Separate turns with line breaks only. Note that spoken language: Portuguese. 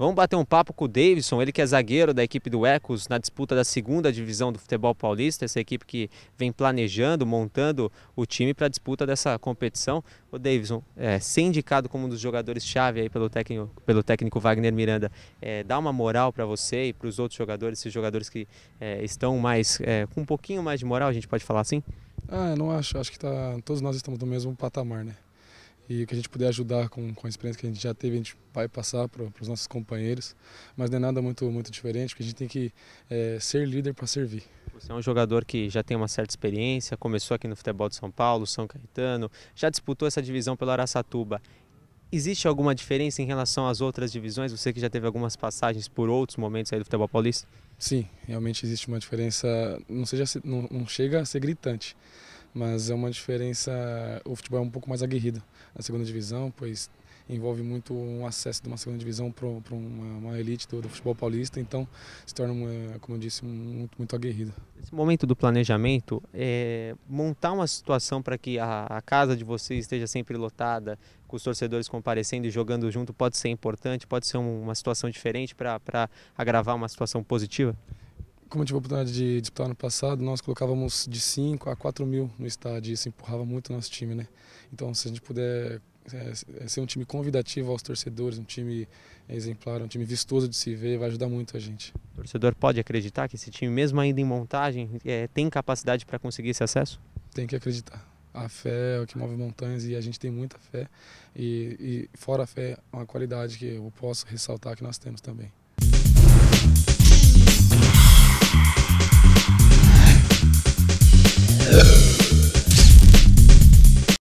Vamos bater um papo com o Davidson, ele que é zagueiro da equipe do Ecos na disputa da segunda divisão do futebol paulista, essa equipe que vem planejando, montando o time para a disputa dessa competição. O Davidson, é, ser indicado como um dos jogadores-chave aí pelo técnico, pelo técnico Wagner Miranda, é, dá uma moral para você e para os outros jogadores, esses jogadores que é, estão mais é, com um pouquinho mais de moral, a gente pode falar assim?
Ah, eu não acho. Acho que tá, todos nós estamos no mesmo patamar, né? e que a gente puder ajudar com, com a experiência que a gente já teve, a gente vai passar para os nossos companheiros, mas não é nada muito, muito diferente, porque a gente tem que é, ser líder para servir.
Você é um jogador que já tem uma certa experiência, começou aqui no futebol de São Paulo, São Caetano, já disputou essa divisão pelo Araçatuba. Existe alguma diferença em relação às outras divisões? Você que já teve algumas passagens por outros momentos aí do futebol paulista?
Sim, realmente existe uma diferença, não, seja, não, não chega a ser gritante, mas é uma diferença. O futebol é um pouco mais aguerrido na segunda divisão, pois envolve muito um acesso de uma segunda divisão para uma, uma, elite do, do, futebol paulista, então se torna, uma, como eu disse, muito, muito aguerrido.
Esse momento do planejamento, é montar uma situação para que a, a, casa de vocês esteja sempre lotada, com os torcedores comparecendo e jogando junto, pode ser importante, pode ser um, uma situação diferente para agravar uma situação positiva?
como eu tive a oportunidade de disputar ano passado, nós colocávamos de 5 a 4 mil no estádio e isso empurrava muito o nosso time, né? Então, se a gente puder é, ser um time convidativo aos torcedores, um time eh, exemplar, um time vistoso de se ver, vai ajudar muito a gente.
O torcedor pode acreditar que esse time, mesmo ainda em montagem, é, tem capacidade para conseguir esse acesso?
Tem que acreditar. A fé é o que move montanhas e a gente tem muita fé. E, e fora a fé, é uma qualidade que eu posso ressaltar que nós temos também.